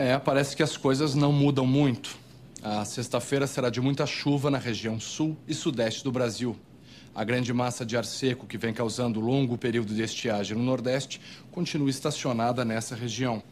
É, parece que as coisas não mudam muito. A sexta-feira será de muita chuva na região sul e sudeste do Brasil. A grande massa de ar seco que vem causando longo período de estiagem no Nordeste continua estacionada nessa região.